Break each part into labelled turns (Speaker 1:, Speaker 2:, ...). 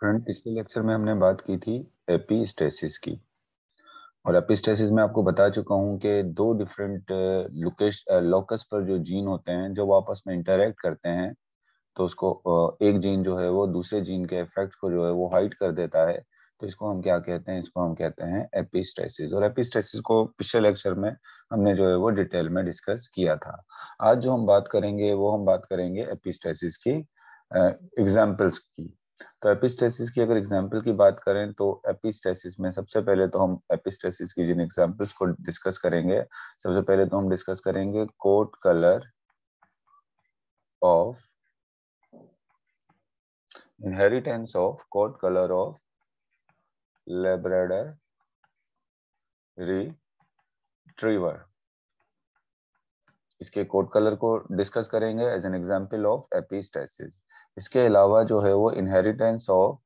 Speaker 1: Friend पिछले lecture में हमने बात की थी एपिस्टेसिस की और एपिस्टेसिस में आपको बता चुका हूं कि दो डिफरेंट लोकेश लोकस पर जो जीन होते हैं जो आपस में इंटरेक्ट करते हैं तो उसको uh, एक जीन जो है वो दूसरे जीन के इफेक्ट को जो है वो हाइट कर देता है तो इसको हम क्या कहते हैं इसको हम कहते हैं एपिस्टेसिस और एपिस्टेसिस को पिछले लेक्चर में हमने जो है वो डिटेल में डिस्कस किया था आज जो हम बात करेंगे वो हम बात करेंगे एपिस्टेसिस की एग्जाम्पल्स uh, की तो एपिस्टेसिस की अगर एग्जाम्पल की बात करें तो एपिस्टेसिस में सबसे पहले तो हम एपिस्टेसिस की जिन एग्जाम्पल्स को डिस्कस करेंगे सबसे पहले तो हम डिस्कस करेंगे coat colour of of coat colour of of retriever इसके कोट कलर को डिस्कस करेंगे as an example of epistasis इसके अलावा जो है वो inheritance of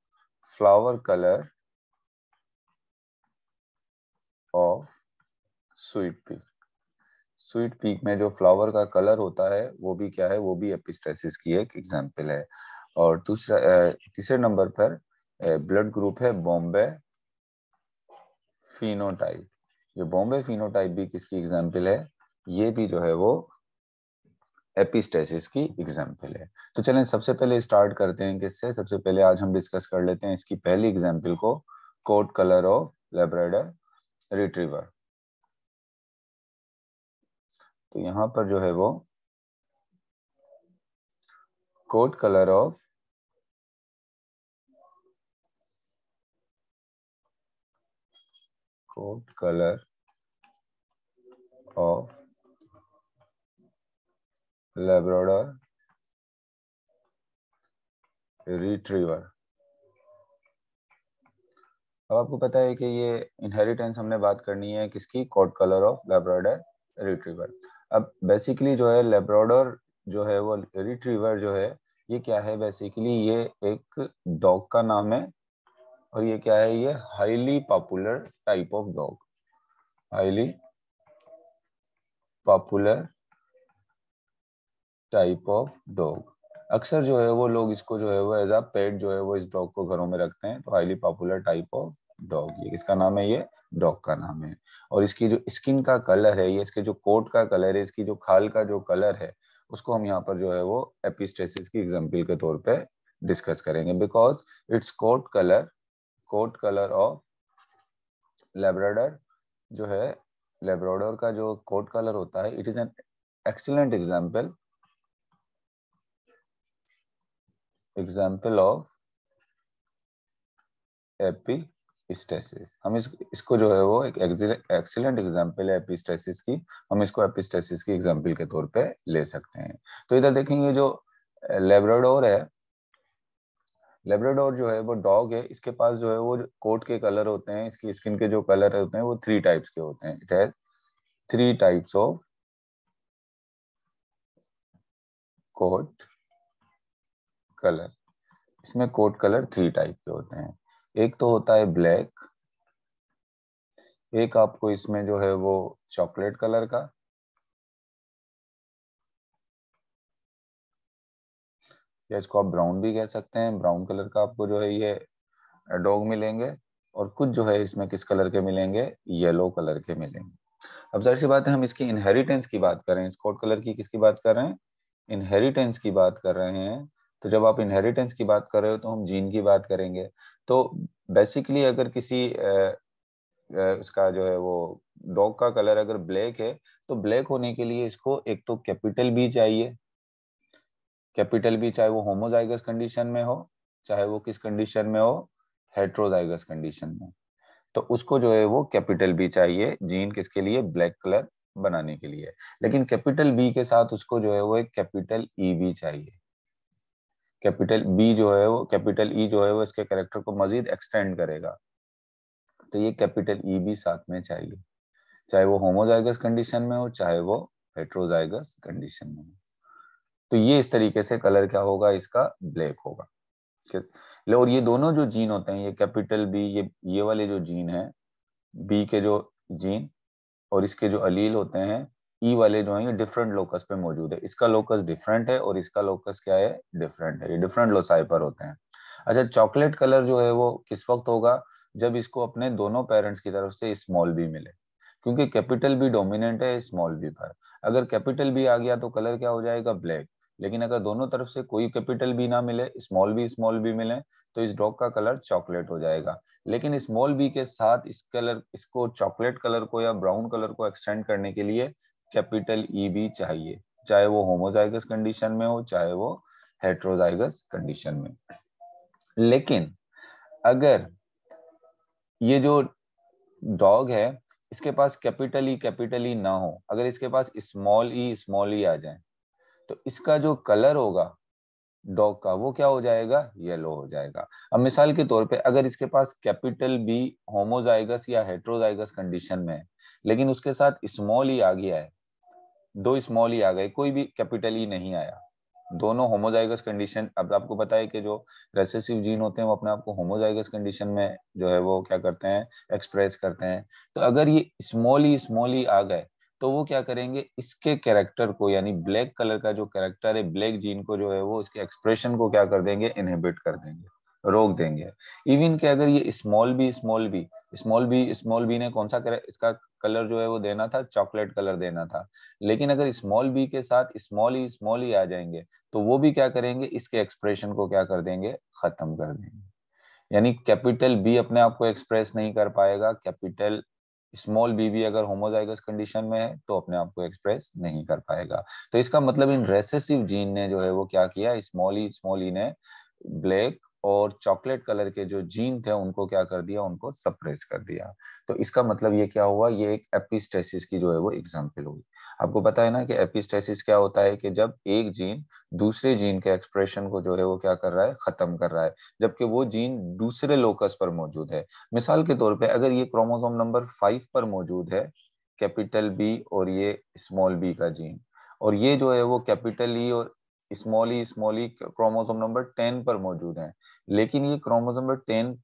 Speaker 1: flower colour of sweet pea sweet pea में जो फ्लावर का कलर होता है वो भी क्या है वो भी एपिस्टेसिस की एक एग्जांपल है और दूसरा तीसरे नंबर पर ब्लड ग्रुप है बॉम्बे फिनोटाइप ये बॉम्बे फिनोटाइप भी किसकी एग्जांपल है ये भी जो है वो एपिस्टेसिस की एग्जाम्पल है तो चलें सबसे पहले स्टार्ट करते हैं किससे सबसे पहले आज हम डिस्कस कर लेते हैं इसकी पहली एग्जाम्पल को coat colour of Labrador
Speaker 2: retriever तो यहां पर जो है वो coat colour of coat colour of labrador retriever अब आपको पता है कि ये
Speaker 1: इनहेरिटेंस हमने बात करनी है किसकी coat colour of Labrador retriever अब बेसिकली जो है लेब्रोडर जो है वो रिट्रीवर जो है ये क्या है बेसिकली ये एक डॉग का नाम है और ये क्या है ये highly popular type of dog highly popular type of dog अक्सर जो है वो लोग इसको जो है वो एज आ पेट जो है वो इस डॉग को घरों में रखते हैं तो highly popular type of dog ये किसका नाम है ये डॉग का नाम है और इसकी जो स्किन का कलर है ये इसके जो कोट का कलर है इसकी जो खाल का जो कलर है उसको हम यहाँ पर जो है वो एपिस्टेसिस की एग्जाम्पल के तौर पे डिस्कस करेंगे because it's coat colour coat colour of Labrador जो है लेब्रोडर का जो कोट कलर होता है it is an excellent example example of epistasis हम इस, इसको जो है वो एक एक्सीलेंट एग्जाम्पल है एपिस्टेसिस की हम इसको एपिस्टेसिस की एग्जाम्पल के तौर पे ले सकते हैं तो इधर देखेंगे जो लेब्राडोर है लेब्राडोर जो है वो डॉग है इसके पास जो है वो कोट के कलर होते हैं इसकी स्किन के जो कलर
Speaker 2: होते हैं वो थ्री टाइप्स के होते हैं it has three types of coat colour
Speaker 1: इसमें कोट कलर थ्री टाइप के होते हैं एक तो होता है ब्लैक
Speaker 2: एक आपको इसमें जो है वो चॉकलेट कलर का या इसको आप ब्राउन भी कह सकते हैं
Speaker 1: ब्राउन कलर का आपको जो है ये डॉग मिलेंगे और कुछ जो है इसमें किस कलर के मिलेंगे येलो कलर के मिलेंगे अब जाहिर सी बात है हम इसकी इनहेरिटेंस की बात कर रहे हैं इस कोट कलर की किसकी बात कर रहे हैं इनहेरिटेंस की बात कर रहे हैं तो जब आप इनहेरिटेंस की बात कर रहे हो तो हम जीन की बात करेंगे तो बेसिकली अगर किसी आ, उसका जो है वो डॉग का कलर अगर ब्लैक है तो ब्लैक होने के लिए इसको एक तो कैपिटल बी चाहिए कैपिटल बी चाहे वो होमोजाइगस कंडीशन में हो चाहे वो किस कंडीशन में हो हेट्रोजाइगस कंडीशन में तो उसको जो है वो कैपिटल बी चाहिए जीन किसके लिए ब्लैक कलर बनाने के लिए लेकिन कैपिटल बी के साथ उसको जो है वो एक कैपिटल ई भी चाहिए कैपिटल बी जो है वो कैपिटल ई e जो है वो इसके करेक्टर को मजीद एक्सटेंड करेगा तो ये कैपिटल ई e भी साथ में चाहिए चाहे वो होमोजाइगस कंडीशन में हो चाहे वो हेट्रोजाइगस कंडीशन में हो तो ये इस तरीके से कलर क्या होगा इसका ब्लैक होगा और ये दोनों जो जीन होते हैं ये कैपिटल बी ये ये वाले जो जीन है बी के जो जीन और इसके जो अलील होते हैं ई e वाले जो है ये डिफरेंट लोकस पे मौजूद है इसका लोकस डिफरेंट है और इसका लोकस क्या है डिफरेंट है ये डिफरेंट लोसाई पर होते हैं अच्छा चॉकलेट कलर जो है वो किस वक्त होगा जब इसको अपने दोनों पेरेंट्स की तरफ से स्मॉल बी मिले क्योंकि कैपिटल बी डोमिनेंट है स्मॉल बी पर अगर कैपिटल बी आ गया तो कलर क्या हो जाएगा ब्लैक लेकिन अगर दोनों तरफ से कोई कैपिटल बी ना मिले स्मॉल बी स्मॉल बी मिले तो इस डॉग का कलर चॉकलेट हो जाएगा लेकिन स्मॉल बी के साथ इस कलर इसको चॉकलेट कलर को या ब्राउन कलर को एक्सटेंड करने के लिए कैपिटल ई e बी चाहिए चाहे वो होमोजाइगस कंडीशन में हो चाहे वो हेट्रोजाइगस कंडीशन में लेकिन अगर ये जो डॉग है इसके पास कैपिटल ई कैपिटल ई ना हो अगर इसके पास स्मॉल ई स्मॉल ई आ जाए तो इसका जो कलर होगा डॉग का वो क्या हो जाएगा येलो हो जाएगा अब मिसाल के तौर पे अगर इसके पास कैपिटल बी होमोजाइगस या हेट्रोजाइगस कंडीशन में है लेकिन उसके साथ स्मॉल ई e आ गया है दो स्मॉल ही आ गए कोई भी कैपिटल ई नहीं आया दोनों होमोजाइगस कंडीशन अब आपको पता है कि जो रेसेसिव जीन होते हैं वो अपने आप को होमोजाइगस कंडीशन में जो है वो क्या करते हैं एक्सप्रेस करते हैं तो अगर ये स्मॉल ही स्मॉल ही आ गए तो वो क्या करेंगे इसके कैरेक्टर को यानी ब्लैक कलर का जो कैरेक्टर है ब्लैक जीन को जो है वो इसके एक्सप्रेशन को क्या कर देंगे इनहेबिट कर देंगे रोक देंगे इवन के अगर ये small B small B small B small B ने कौन सा करे? इसका कलर जो है वो देना था चॉकलेट कलर देना था लेकिन अगर स्मॉल बी के साथ स्मॉल ही स्मॉल ही आ जाएंगे तो वो भी क्या करेंगे इसके एक्सप्रेशन को क्या कर देंगे खत्म कर देंगे यानी कैपिटल बी अपने आप को एक्सप्रेस नहीं कर पाएगा कैपिटल स्मॉल बी भी अगर होमोजाइगस कंडीशन में है तो अपने आप को एक्सप्रेस नहीं कर पाएगा तो इसका मतलब इन रेसेसिव जीन ने जो है वो क्या किया स्मॉल ही स्मॉल ई ने ब्लैक और चॉकलेट कलर के जो जीन थे उनको क्या कर दिया उनको सप्रेस कर दिया तो इसका मतलब ये क्या हुआ ये एक एपिस्टेसिस की जो है वो एग्जांपल हुई आपको पता है ना कि एपिस्टेसिस क्या होता है कि जब एक जीन दूसरे जीन के एक्सप्रेशन को जो है वो क्या कर रहा है खत्म कर रहा है जबकि वो जीन दूसरे लोकस पर मौजूद है मिसाल के तौर पर अगर ये क्रोमोजोम नंबर फाइव पर मौजूद है कैपिटल बी और ये स्मॉल बी का जीन और ये जो है वो कैपिटल ई e और small E small E chromosome number ten पर मौजूद है लेकिन ये क्रोमोसोम नंबर टेन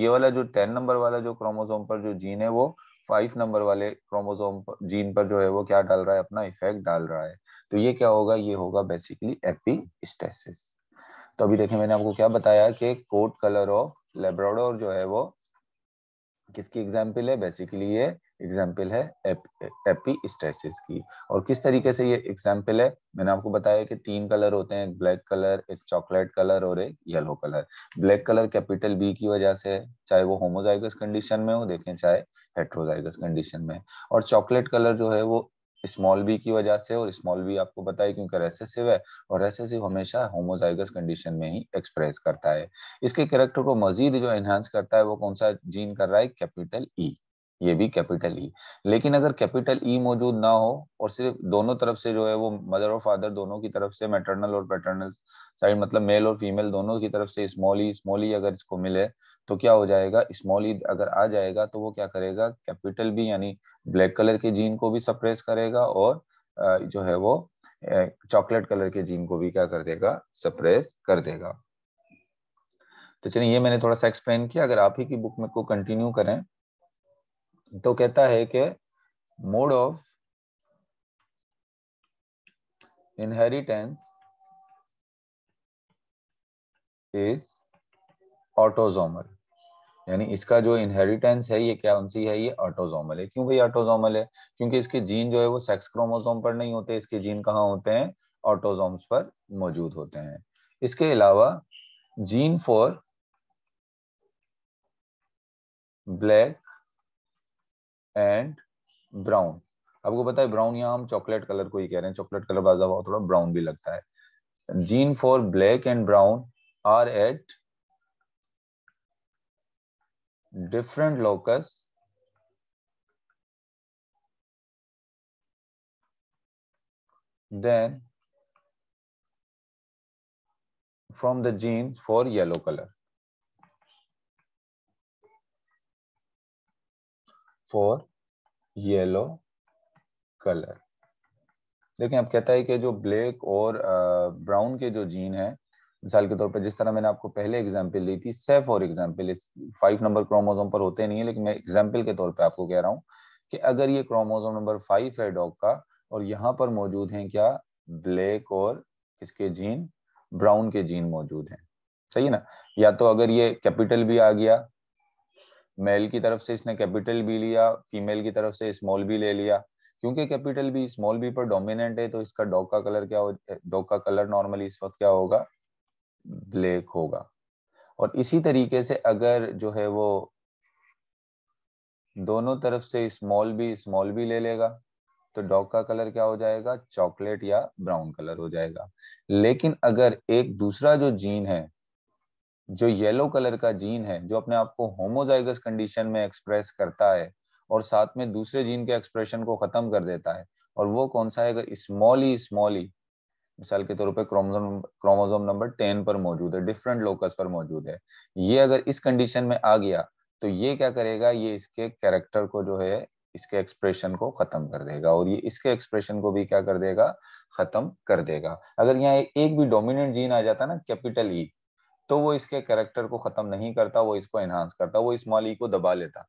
Speaker 1: ये वाला जो टेन नंबर वाला जो क्रोमोसोम पर जो जीन है वो फाइव नंबर वाले क्रोमोसोम जीन पर जो है वो क्या डाल रहा है अपना इफेक्ट डाल रहा है तो ये क्या होगा ये होगा बेसिकली एपिस्टेसिस तो अभी देखें मैंने आपको क्या बताया कि कोट कलर ऑफ लेब्रोडोर जो है वो किसकी एग्जाम्पल है बेसिकली ये एग्जाम्पल है एप, की और किस तरीके से ये एग्जाम्पल है मैंने आपको बताया कि तीन कलर होते हैं एक ब्लैक कलर एक चॉकलेट कलर और एक yellow colour black colour capital B की वजह से है चाहे वो होमोजाइगस कंडीशन में हो देखें चाहे हेट्रोजाइगस कंडीशन में और चॉकलेट कलर जो है वो स्मॉल बी की वजह से और स्मॉल बी आपको बताया क्योंकि रेसेसिव है और रेसेसिव हमेशा होमोजाइगस कंडीशन में ही एक्सप्रेस करता है इसके कैरेक्टर को मजीद जो एनहांस करता है वो कौन सा जीन कर रहा है कैपिटल ई e. ये भी कैपिटल ई e. लेकिन अगर कैपिटल ई e मौजूद ना हो और सिर्फ दोनों तरफ से जो है वो मदर और फादर दोनों की तरफ से मेटरनल और पेटरनल साइड मतलब मेल और फीमेल दोनों की तरफ से स्मॉल ई स्मॉल ई अगर इसको मिले तो क्या हो जाएगा स्मॉल ई e अगर आ जाएगा तो वो क्या करेगा कैपिटल बी यानी ब्लैक कलर के जीन को भी सप्रेस करेगा और जो है वो चॉकलेट कलर के जीन को भी क्या कर देगा सप्रेस कर देगा तो चलिए ये मैंने थोड़ा सा एक्सप्लेन किया अगर आप ही की बुक में को कंटिन्यू करें
Speaker 2: तो कहता है कि mode of inheritance is
Speaker 1: autosomal यानी इसका जो इनहेरिटेंस है ये क्या उनसी है ये ऑटोजोमल है क्यों भाई ऑटोजोमल है क्योंकि इसके जीन जो है वो सेक्स क्रोमोसोम पर नहीं होते इसके जीन कहाँ होते हैं ऑटोजोम्स पर मौजूद होते हैं इसके अलावा gene for black and brown आपको पता है ब्राउन यहाँ हम चॉकलेट कलर को ही कह रहे हैं चॉकलेट कलर बाजा हुआ थोड़ा ब्राउन भी लगता है gene for black and brown are at
Speaker 2: different locus than from the genes for yellow colour for yellow colour देखिए अब कहता
Speaker 1: है कि जो ब्लैक और ब्राउन के जो जीन है मिसाल के तौर पर जिस तरह मैंने आपको पहले एग्जाम्पल दी थी से for example five number chromosome पर होते नहीं है लेकिन मैं एग्जाम्पल के तौर पर आपको कह रहा हूँ कि अगर ये क्रोमोजोम नंबर फाइव है डॉग का और यहाँ पर मौजूद है क्या ब्लैक और किसके जीन ब्राउन के जीन मौजूद है सही ना या तो अगर ये कैपिटल भी आ गया मेल की तरफ से इसने कैपिटल बी लिया फीमेल की तरफ से स्मॉल बी ले लिया क्योंकि कैपिटल बी स्मॉल बी पर डोमिनेंट है तो इसका डॉग का कलर क्या हो डॉग का कलर नॉर्मली इस वक्त क्या होगा ब्लैक होगा और इसी तरीके से अगर जो है वो दोनों तरफ से स्मॉल बी स्मॉल बी ले लेगा तो डॉग का कलर क्या हो जाएगा चॉकलेट या ब्राउन कलर हो जाएगा लेकिन अगर एक दूसरा जो जीन है जो येलो कलर का जीन है जो अपने आप को होमोजाइगस कंडीशन में एक्सप्रेस करता है और साथ में दूसरे जीन के एक्सप्रेशन को खत्म कर देता है और वो कौन सा है स्मॉल ही स्मॉल ही मिसाल के तौर पे क्रोमोजोम क्रोमोजोम नंबर टेन पर मौजूद है डिफरेंट लोकस पर मौजूद है ये अगर इस कंडीशन में आ गया तो ये क्या करेगा ये इसके कैरेक्टर को जो है इसके एक्सप्रेशन को खत्म कर देगा और ये इसके एक्सप्रेशन को भी क्या कर देगा खत्म कर देगा अगर यहाँ एक भी डोमिनेंट जीन आ जाता ना कैपिटल ई e, तो वो इसके कैरेक्टर को खत्म नहीं करता वो इसको एनहांस करता वो स्मॉल ई e को दबा लेता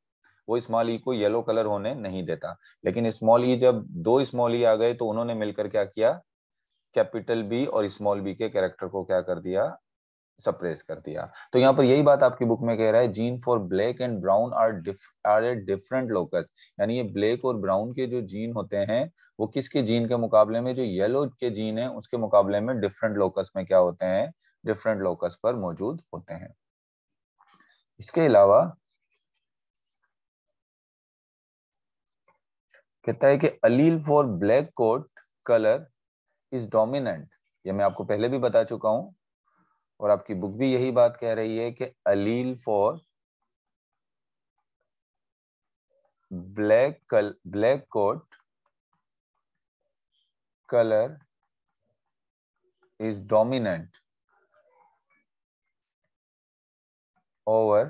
Speaker 1: वो स्मॉल ई e को येलो कलर होने नहीं देता लेकिन स्मॉल ई e जब दो स्मॉल ई आ गए तो उन्होंने मिलकर क्या किया कैपिटल बी और स्मॉल बी के कैरेक्टर को क्या कर दिया सप्रेस कर दिया तो यहाँ पर यही बात आपकी बुक में कह रहा है gene for black and brown are are a different locus यानी ये ब्लैक और ब्राउन के जो जीन होते हैं वो किसके जीन के मुकाबले में जो येलो के जीन है उसके मुकाबले में डिफरेंट लोकस में क्या होते हैं डिफरेंट लोकस पर मौजूद होते
Speaker 2: हैं इसके अलावा कहता है कि allele for black coat colour
Speaker 1: is dominant ये मैं आपको पहले भी बता चुका हूं और आपकी बुक भी यही बात कह रही है कि allele for black colour black coat colour
Speaker 2: is dominant over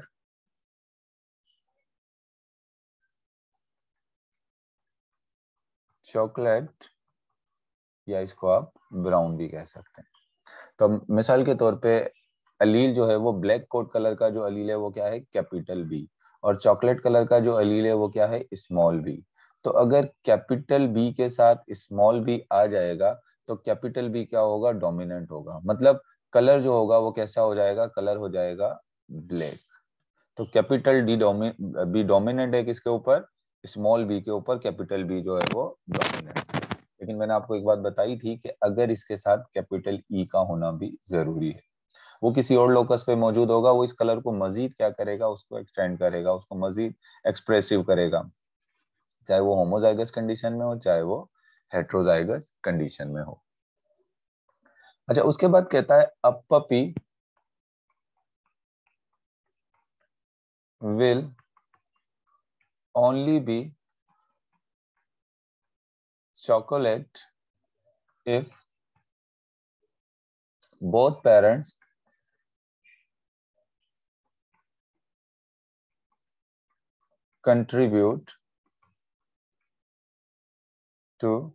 Speaker 2: chocolate या
Speaker 1: इसको आप ब्राउन भी कह सकते हैं तो मिसाल के तौर पे अलील जो है वो ब्लैक कोट कलर का जो अलील है वो क्या है कैपिटल बी और चॉकलेट कलर का जो अलील है वो क्या है स्मॉल बी तो अगर कैपिटल बी के साथ स्मॉल बी आ जाएगा तो कैपिटल बी क्या होगा डोमिनेंट होगा मतलब कलर जो होगा वो कैसा हो जाएगा कलर हो जाएगा ब्लैक तो capital D dominant B dominant है किसके ऊपर स्मॉल बी के ऊपर कैपिटल बी जो है वो डोमिनेंट लेकिन मैंने आपको एक बात बताई थी कि अगर इसके साथ कैपिटल ई e का होना भी जरूरी है वो किसी और लोकस पे मौजूद होगा वो इस कलर को मजीद क्या करेगा उसको एक्सटेंड करेगा उसको मजीद एक्सप्रेसिव करेगा चाहे वो होमोजाइगस कंडीशन में हो चाहे वो हेट्रोजाइगस कंडीशन में हो
Speaker 2: अच्छा उसके बाद कहता है अपी will only be chocolate if both parents contribute to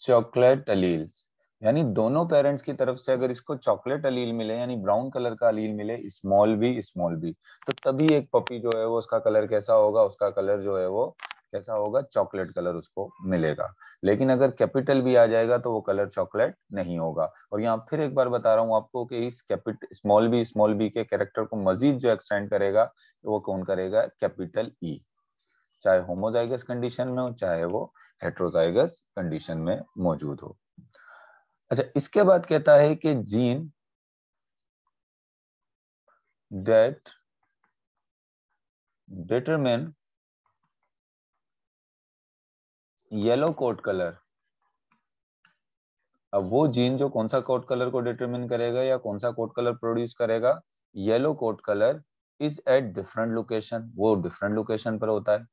Speaker 1: chocolate alleles. यानी दोनों पेरेंट्स की तरफ से अगर इसको चॉकलेट अलील मिले यानी ब्राउन कलर का अलील मिले स्मॉल बी स्मॉल बी तो तभी एक पपी जो है वो उसका कलर कैसा होगा उसका कलर जो है वो कैसा होगा चॉकलेट कलर उसको मिलेगा लेकिन अगर कैपिटल भी आ जाएगा तो वो कलर चॉकलेट नहीं होगा और यहाँ फिर एक बार बता रहा हूँ आपको कि इस capital small B small B के कैरेक्टर को मजीद जो एक्सटेंड करेगा वो कौन करेगा कैपिटल ई e। चाहे होमोजाइगस कंडीशन में हो चाहे वो हेट्रोजाइगस कंडीशन में मौजूद हो अच्छा इसके बाद कहता है कि gene
Speaker 2: that determine yellow coat colour
Speaker 1: अब वो जीन जो कौन सा कोट कलर को डिटरमिन करेगा या कौन सा कोट कलर प्रोड्यूस करेगा yellow coat colour is at different location वो डिफरेंट लोकेशन
Speaker 2: पर होता है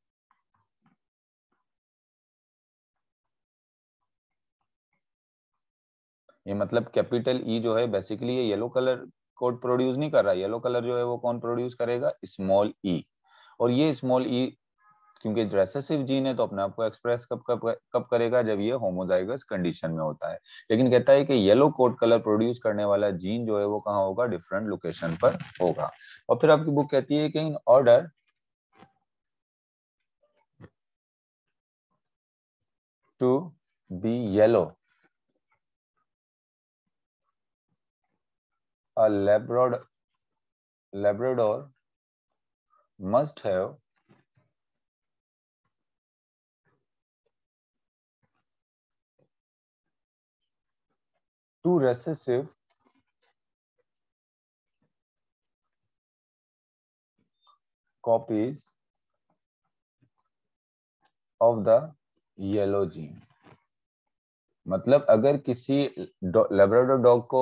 Speaker 2: ये मतलब कैपिटल ई e जो है बेसिकली ये येलो कलर
Speaker 1: कोड प्रोड्यूस नहीं कर रहा येलो कलर जो है वो कौन प्रोड्यूस करेगा स्मॉल ई e. और ये स्मॉल ई e, क्योंकि रेसेसिव जीन है तो अपने आप को एक्सप्रेस कब कब कब करेगा जब ये होमोजाइगस कंडीशन में होता है लेकिन कहता है कि येलो कोड कलर प्रोड्यूस करने वाला जीन जो है वो कहाँ होगा
Speaker 2: डिफरेंट लोकेशन पर होगा और फिर आपकी बुक कहती है कि in order to be yellow a Labrador, Labrador must have two recessive copies of the yellow gene
Speaker 1: मतलब अगर किसी लेब्राडोर डॉग को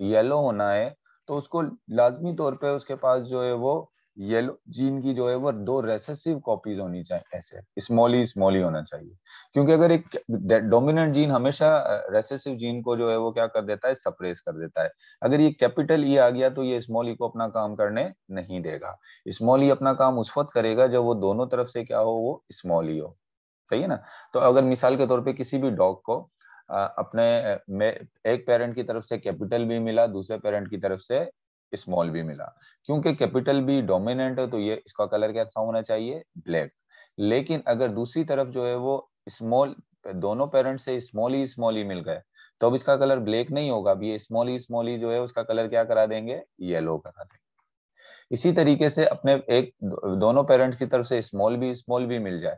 Speaker 1: येलो होना है तो उसको लाजमी तौर पे उसके पास जो है वो येलो जीन की जो है वो दो रेसेसिव कॉपीज होनी चाहिए ऐसे स्मॉली स्मॉली होना चाहिए क्योंकि अगर एक डोमिनेंट जीन हमेशा रेसेसिव जीन को जो है वो क्या कर देता है सप्रेस कर देता है अगर ये कैपिटल ई e आ गया तो ये स्मॉली को अपना काम करने नहीं देगा स्मॉली अपना काम उस वक्त करेगा जब वो दोनों तरफ से क्या हो वो स्मॉली हो सही है ना तो अगर मिसाल के तौर पर किसी भी डॉग को अपने एक पेरेंट की तरफ से कैपिटल भी मिला दूसरे पेरेंट की तरफ से स्मॉल भी मिला क्योंकि कैपिटल भी डोमिनेंट है तो ये इसका कलर कैसा होना चाहिए ब्लैक लेकिन अगर दूसरी तरफ जो है वो स्मॉल दोनों पेरेंट से स्मॉल ही स्मॉल ही मिल गए तो अब इसका कलर ब्लैक नहीं होगा अब ये स्मॉल ही स्मॉल ही जो है उसका कलर क्या करा देंगे येलो करा देंगे इसी तरीके से अपने एक दोनों पेरेंट्स की तरफ से स्मॉल भी स्मॉल भी मिल जाए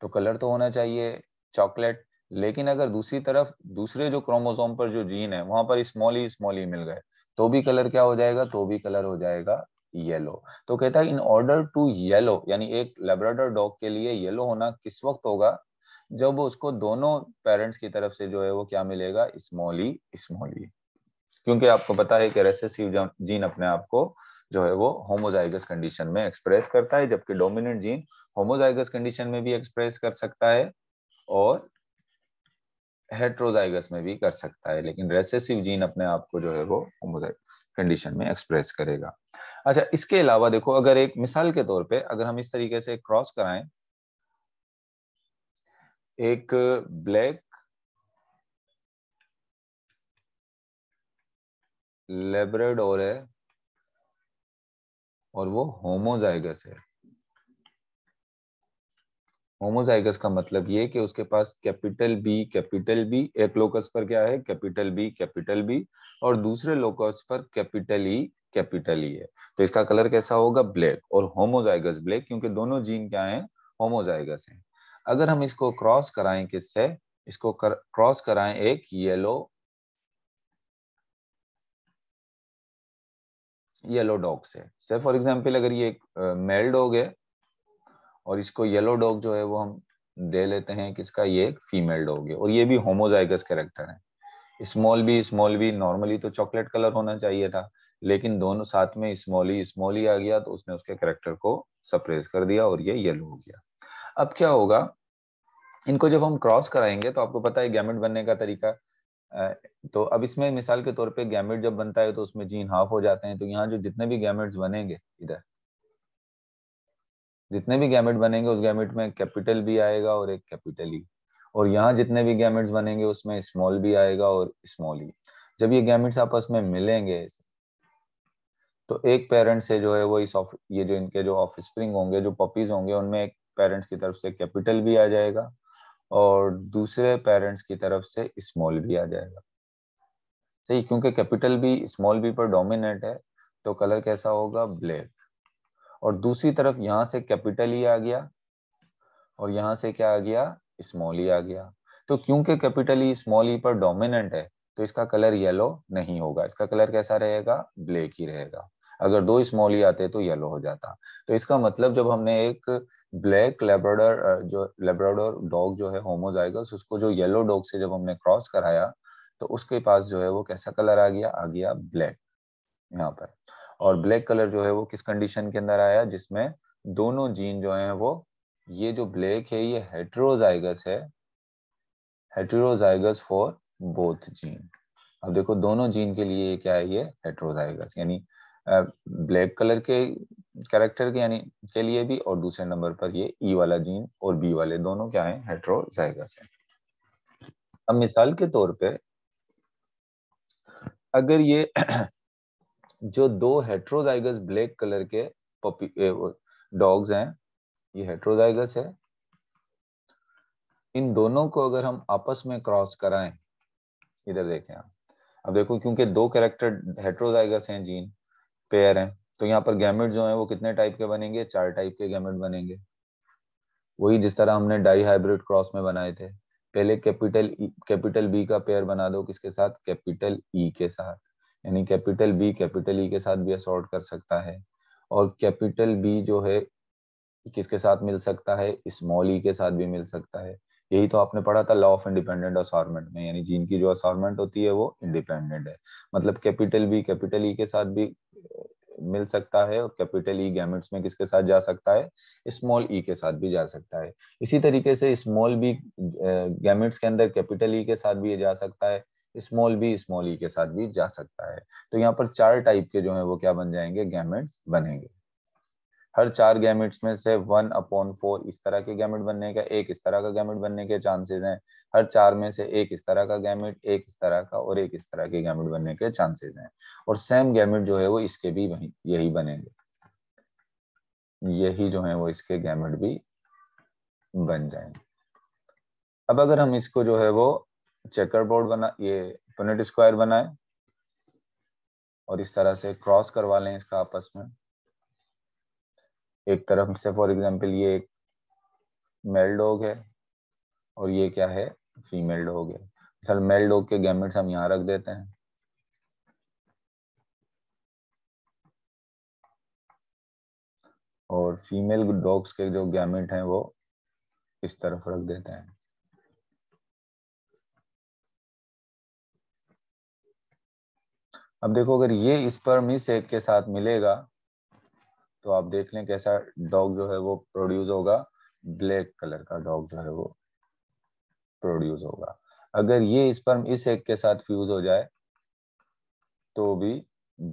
Speaker 1: तो कलर तो होना चाहिए चॉकलेट लेकिन अगर दूसरी तरफ दूसरे जो क्रोमोसोम पर जो जीन है वहां पर स्मॉल ही स्मॉल ही मिल गए तो भी कलर क्या हो जाएगा तो भी कलर हो जाएगा येलो तो कहता है इन ऑर्डर टू येलो यानी एक लेब्राडोर डॉग के लिए येलो होना किस वक्त होगा जब उसको दोनों पेरेंट्स की तरफ से जो है वो क्या मिलेगा स्मॉली स्मॉली क्योंकि आपको पता है कि रेसेसिव जीन अपने आप को जो है वो होमोजाइगस कंडीशन में एक्सप्रेस करता है जबकि डोमिनेंट जीन होमोजाइगस कंडीशन में भी एक्सप्रेस कर सकता है और हेट्रोजाइगस में भी कर सकता है लेकिन रेसेसिव जीन अपने आप को जो है वो कंडीशन में एक्सप्रेस करेगा अच्छा इसके अलावा देखो अगर एक मिसाल के तौर पे अगर हम इस तरीके
Speaker 2: से क्रॉस कराएं एक ब्लैक लेबरेडोर है और वो होमोजाइगस है
Speaker 1: होमोजाइगस का मतलब ये कि उसके पास कैपिटल बी कैपिटल बी एक लोकस पर क्या है कैपिटल बी कैपिटल बी और दूसरे लोकस पर capital E e, capital E e है तो इसका कलर कैसा होगा ब्लैक और होमोजाइगस ब्लैक क्योंकि दोनों जीन क्या है होमोजाइगस है अगर हम इसको क्रॉस कराएं किससे इसको कर, क्रॉस कराएं एक येलो येलो डॉग से फॉर एग्जाम्पल अगर ये एक मेल डॉग है और इसको येलो डॉग जो है वो हम दे लेते हैं किसका ये एक फीमेल डॉग है और ये भी होमोजाइगस कैरेक्टर है small B small B normally तो चॉकलेट कलर होना चाहिए था लेकिन दोनों साथ में स्मॉल ही स्मॉल ही आ गया तो उसने उसके कैरेक्टर को सप्रेस कर दिया और ये येलो हो गया अब क्या होगा इनको जब हम क्रॉस कराएंगे तो आपको पता है गैमेट बनने का तरीका तो अब इसमें मिसाल के तौर पे गैमेट जब बनता है तो उसमें जीन हाफ हो जाते हैं तो यहाँ जो जितने भी गैमेट्स बनेंगे इधर जितने भी गैमेट बनेंगे उस गैमेट में कैपिटल भी आएगा और एक कैपिटल ई और यहाँ जितने भी गैमेट्स बनेंगे उसमें स्मॉल भी आएगा और स्मॉल ई जब ये गैमेट्स आपस में मिलेंगे तो एक पेरेंट से जो है वो इस ऑफ ये जो इनके जो ऑफ स्प्रिंग होंगे जो पपीज होंगे उनमें एक पेरेंट्स की तरफ से कैपिटल भी आ जाएगा और दूसरे पेरेंट्स की तरफ से स्मॉल भी आ जाएगा सही क्योंकि कैपिटल भी स्मॉल भी पर डोमिनेट है तो कलर कैसा होगा ब्लैक और दूसरी तरफ यहां से कैपिटल ई e आ गया और यहां से क्या आ गया स्मॉल ई e आ गया तो क्योंकि capital E e small E पर डोमिनेंट है तो इसका कलर येलो नहीं होगा इसका कलर कैसा रहेगा ब्लैक ही रहेगा अगर दो स्मॉल ई आते तो येलो हो जाता तो इसका मतलब जब हमने एक ब्लैक लेब्राडोर जो लेब्राडोर डॉग जो है होमोजाइगस उसको जो येलो डॉग से जब हमने क्रॉस कराया तो उसके पास जो है वो कैसा कलर आ गया आ गया ब्लैक यहाँ पर और ब्लैक कलर जो है वो किस कंडीशन के अंदर आया जिसमें दोनों जीन जो है वो ये जो ब्लैक है ये हेट्रोजाइगस है हेट्रोजाइगस फॉर बोथ जीन अब देखो दोनों जीन के लिए क्या है ये हेट्रोजाइगस यानी ब्लैक कलर के कैरेक्टर के यानी के लिए भी और दूसरे नंबर पर ये ई e वाला जीन और बी वाले दोनों क्या है हेट्रोजाइगस है अब मिसाल के तौर पे अगर ये जो दो हेट्रोजाइगस ब्लैक कलर के पपी डॉग्स हैं ये हेट्रोजाइगस है इन दोनों को अगर हम आपस में क्रॉस कराएं इधर देखें आप अब देखो क्योंकि दो कैरेक्टर हेट्रोजाइगस हैं जीन पेयर हैं तो यहाँ पर गैमेट जो है वो कितने टाइप के बनेंगे चार टाइप के गैमेट बनेंगे वही जिस तरह हमने डाई हाइब्रिड क्रॉस में बनाए थे पहले कैपिटल कैपिटल बी का पेयर बना दो किसके साथ कैपिटल ई e के साथ यानी कैपिटल बी कैपिटल ई के साथ भी असॉर्ट कर सकता है और कैपिटल बी जो है किसके साथ मिल सकता है स्मॉल ई के साथ भी मिल सकता है यही तो आपने पढ़ा था लॉ ऑफ इंडिपेंडेंट असॉर्मेंट में यानी जीन की जो असॉर्मेंट होती है वो इंडिपेंडेंट है मतलब कैपिटल बी कैपिटल ई के साथ भी मिल सकता है और कैपिटल ई गैमेट्स में किसके साथ जा सकता है स्मॉल ई के साथ भी जा सकता है इसी तरीके से स्मॉल बी गैमेट्स के अंदर कैपिटल ई के साथ भी ये जा सकता है स्मॉल बी स्मॉल ई के साथ भी जा सकता है तो यहाँ पर चार टाइप के जो है वो क्या बन जाएंगे गैमेट्स बनेंगे हर चार गैमेट्स में से वन अपॉन फोर इस तरह के गैमेट बनने का एक इस तरह का गैमेट बनने के चांसेस हैं हर चार में से एक इस तरह का गैमेट एक इस तरह का और एक इस तरह के गैमेट बनने के चांसेस हैं और सेम गैमेट जो है वो इसके भी वही यही बनेंगे यही जो है वो इसके गैमेट भी बन जाएंगे अब अगर हम इसको जो है वो चेकर बोर्ड बना ये यूनिट स्क्वायर बनाए और इस तरह से क्रॉस करवा लें इसका आपस में एक तरफ से फॉर एग्जांपल ये एक मेल डॉग है और ये क्या है फीमेल डॉग है मिसाल मेल डॉग के गैमेट्स हम यहाँ रख देते हैं
Speaker 2: और फीमेल डॉग्स के जो गैमेट हैं वो इस तरफ रख देते हैं अब देखो अगर ये
Speaker 1: स्पर्मिस एक के साथ मिलेगा तो आप देख लें कैसा डॉग जो है वो प्रोड्यूस होगा ब्लैक कलर का डॉग जो है वो प्रोड्यूस होगा अगर ये स्पर्म इस एग के साथ फ्यूज हो जाए तो भी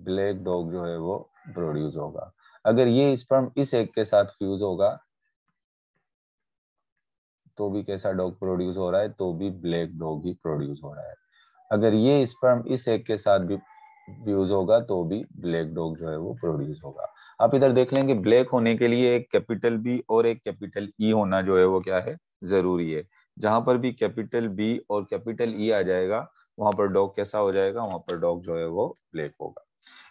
Speaker 1: ब्लैक डॉग जो है वो प्रोड्यूस होगा अगर ये स्पर्म इस एग के साथ फ्यूज होगा तो भी कैसा डॉग प्रोड्यूस हो रहा है तो भी ब्लैक डॉग ही प्रोड्यूस हो रहा है अगर ये स्पर्म इस एग के साथ भी यूज होगा तो भी ब्लैक डॉग जो है वो प्रोड्यूस होगा आप इधर देख लेंगे ब्लैक होने के लिए एक कैपिटल बी और एक कैपिटल ई e होना जो है वो क्या है जरूरी है जहां पर भी कैपिटल बी और कैपिटल ई e आ जाएगा वहां पर डॉग कैसा हो जाएगा वहां पर डॉग जो है वो ब्लैक होगा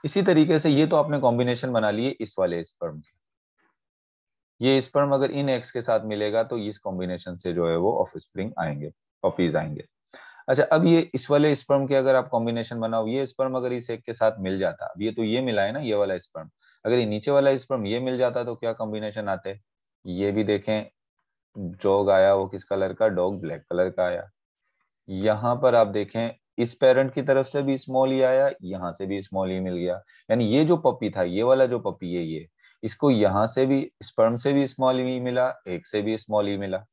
Speaker 1: इसी तरीके से ये तो आपने कॉम्बिनेशन बना लिए इस वाले स्पर्म के ये स्पर्म अगर इन एक्स के साथ मिलेगा तो इस कॉम्बिनेशन से जो है वो ऑफ आएंगे ऑफिस आएंगे अच्छा अब ये इस वाले स्पर्म के अगर आप कॉम्बिनेशन बनाओ ये स्पर्म अगर इस एक के साथ मिल जाता अब ये तो ये मिला है ना ये वाला स्पर्म अगर ये नीचे वाला स्पर्म ये मिल जाता तो क्या कॉम्बिनेशन आते ये भी देखें जॉग आया वो किस कलर का डॉग ब्लैक कलर का आया यहाँ पर आप देखें इस पेरेंट की तरफ से भी स्मॉल ही e आया यहाँ से भी स्मॉल ही e मिल गया यानी ये जो पपी था ये वाला जो पपी है ये इसको यहाँ से भी स्पर्म से भी स्मॉल ही e मिला एक से भी स्मॉल ही मिला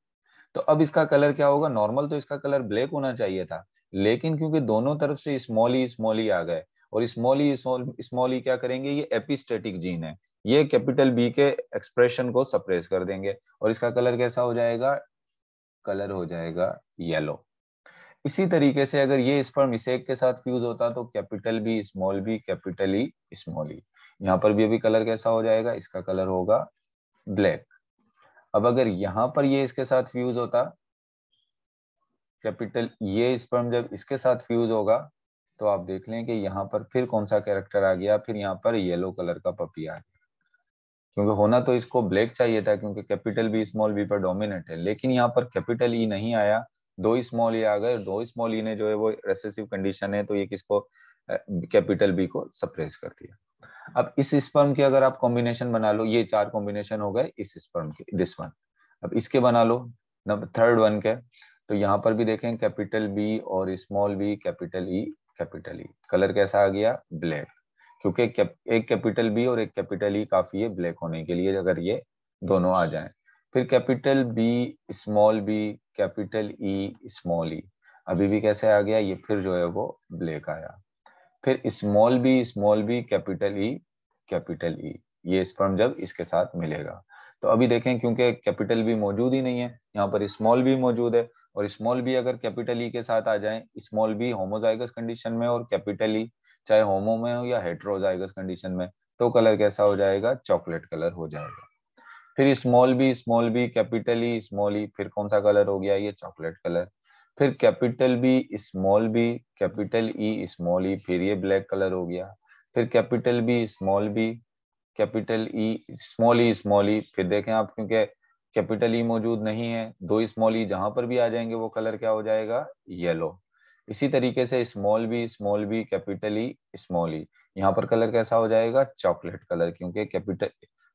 Speaker 1: तो अब इसका कलर क्या होगा नॉर्मल तो इसका कलर ब्लैक होना चाहिए था लेकिन क्योंकि दोनों तरफ से स्मॉल स्मॉली स्मॉल आ गए और स्मॉल स्मॉली स्मॉल क्या करेंगे ये एपिस्टेटिक जीन है ये कैपिटल बी के एक्सप्रेशन को सप्रेस कर देंगे और इसका कलर कैसा हो जाएगा कलर हो जाएगा येलो इसी तरीके से अगर ये स्पर्म इस के साथ फ्यूज होता तो capital B small B capital E small E यहाँ पर भी अभी कलर कैसा हो जाएगा इसका कलर होगा ब्लैक अब अगर यहां पर ये इसके साथ फ्यूज होता कैपिटल ये इस पर जब इसके साथ फ्यूज होगा तो आप देख लें कि यहाँ पर फिर कौन सा कैरेक्टर आ गया फिर यहाँ पर येलो कलर का पपी आ गया क्योंकि होना तो इसको ब्लैक चाहिए था क्योंकि कैपिटल बी स्मॉल बी पर डोमिनेट है लेकिन यहाँ पर कैपिटल ई e नहीं आया दो स्मॉल ई आ गए दो स्मॉल ई e ने जो है वो रेसेसिव कंडीशन है तो ये किसको कैपिटल बी को सप्रेस कर दिया अब इस स्पर्म के अगर आप कॉम्बिनेशन बना लो ये चार कॉम्बिनेशन हो गए इस स्पर्म के दिस वन अब इसके बना लो थर्ड वन के तो यहाँ पर भी देखें कैपिटल बी और small B capital E capital E colour कैसा आ गया ब्लैक क्योंकि एक कैपिटल बी और एक कैपिटल ई e काफी है ब्लैक होने के लिए अगर ये दोनों आ जाएं फिर capital B small B capital E small E अभी भी कैसे आ गया ये फिर जो है वो ब्लैक आया फिर small B small B capital E capital E ये स्पर्म जब इसके साथ मिलेगा तो अभी देखें क्योंकि कैपिटल बी मौजूद ही नहीं है यहाँ पर स्मॉल बी मौजूद है और स्मॉल बी अगर कैपिटल ई e के साथ आ जाए स्मॉल बी होमोजाइगस कंडीशन में और कैपिटल ई e चाहे होमो में हो या हेट्रोजाइगस कंडीशन में तो कलर कैसा हो जाएगा चॉकलेट कलर हो जाएगा फिर small B small B capital E small E फिर कौन सा कलर हो गया ये चॉकलेट कलर फिर capital B small B capital E small E फिर ये ब्लैक कलर हो गया फिर capital B small B capital E small E small E फिर देखें आप क्योंकि कैपिटल ई मौजूद नहीं है दो स्मॉल ई जहां पर भी आ जाएंगे वो कलर क्या हो जाएगा येलो इसी तरीके से small B small B capital E small E यहाँ पर कलर कैसा हो जाएगा चॉकलेट कलर क्योंकि capital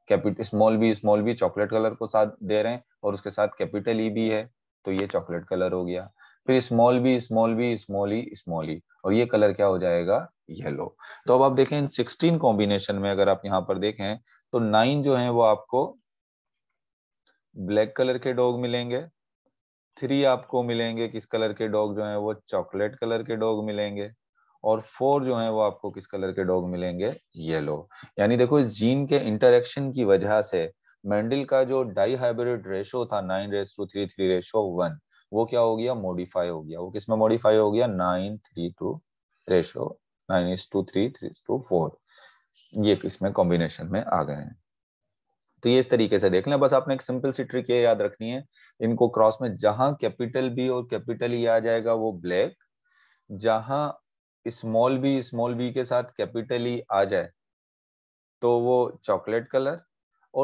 Speaker 1: capital small B small B chocolate colour को साथ दे रहे हैं और उसके साथ कैपिटल ई भी है तो ये चॉकलेट कलर हो गया फिर small B small B small E small E और ये कलर क्या हो जाएगा येलो तो अब आप देखें सिक्सटीन कॉम्बिनेशन में अगर आप यहाँ पर देखें तो नाइन जो है वो आपको ब्लैक कलर के डॉग मिलेंगे थ्री आपको मिलेंगे किस कलर के डॉग जो है वो चॉकलेट कलर के डॉग मिलेंगे और फोर जो है वो आपको किस कलर के डॉग मिलेंगे येलो यानी देखो इस जीन के इंटरेक्शन की वजह से मेंडल का जो डाई हाइब्रिड रेशो था नाइन रेस to three three ratio one वो क्या हो गया मॉडिफाई हो गया वो किस में मॉडिफाई हो गया nine three two ratio nine is to three three to four ये इसमें कॉम्बिनेशन में आ गए हैं तो ये इस तरीके से देख लें बस आपने एक सिंपल सी ट्रिक ये याद रखनी है इनको क्रॉस में जहां कैपिटल बी और कैपिटल ई e आ जाएगा वो ब्लैक जहां स्मॉल बी स्मॉल बी के साथ कैपिटल ई e आ जाए तो वो चॉकलेट कलर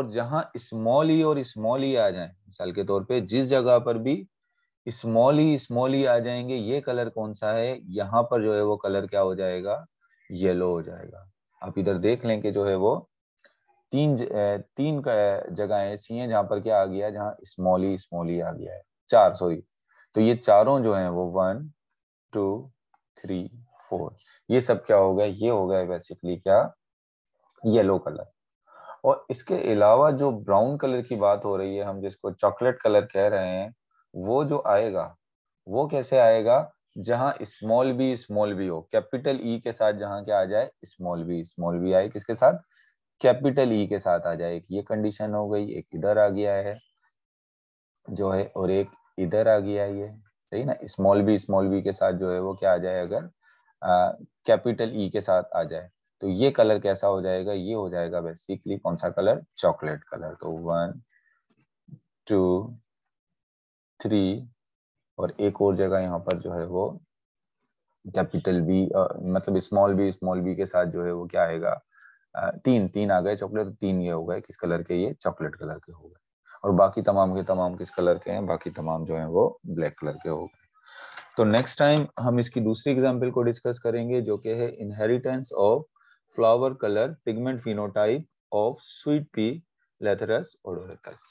Speaker 1: और जहां स्मॉल ई और स्मॉल ई e आ जाए मिसाल के तौर पे जिस जगह पर भी स्मॉल ही स्मॉल ही आ जाएंगे ये कलर कौन सा है यहाँ पर जो है वो कलर क्या हो जाएगा येलो हो जाएगा आप इधर देख लें कि जो है वो तीन ज, तीन जगह ऐसी हैं जहां पर क्या आ गया जहाँ स्मॉल ही स्मॉल ही आ गया है चार सॉरी तो ये चारों जो हैं वो वन टू थ्री फोर ये सब क्या हो गया ये हो गया बेसिकली क्या येलो कलर और इसके अलावा जो ब्राउन कलर की बात हो रही है हम जिसको चॉकलेट कलर कह रहे हैं वो जो आएगा वो कैसे आएगा जहां स्मॉल बी स्मॉल बी हो कैपिटल ई e के साथ जहां क्या आ जाए स्मॉल बी स्मॉल बी आए किसके साथ कैपिटल ई e के साथ आ जाए एक ये कंडीशन हो गई एक इधर आ गया है जो है और एक इधर आ गया ये सही ना स्मॉल बी स्मॉल बी के साथ जो है वो क्या आ जाए अगर कैपिटल ई e के साथ आ जाए तो ये कलर कैसा हो जाएगा ये हो जाएगा बेसिकली कौन सा कलर चॉकलेट कलर तो वन टू थ्री और एक और जगह यहाँ पर जो है वो कैपिटल बी मतलब स्मॉल बी स्मॉल बी के साथ जो है वो क्या आएगा तीन तीन आ गए चॉकलेट तो तीन ये हो गए किस कलर के ये चॉकलेट कलर के हो गए और बाकी तमाम के तमाम किस कलर के हैं बाकी तमाम जो हैं वो ब्लैक कलर के हो गए तो नेक्स्ट टाइम हम इसकी दूसरी एग्जांपल को डिस्कस करेंगे जो कि है inheritance of flower
Speaker 2: colour pigment phenotype of sweet pea Lathyrus ओडोरेटस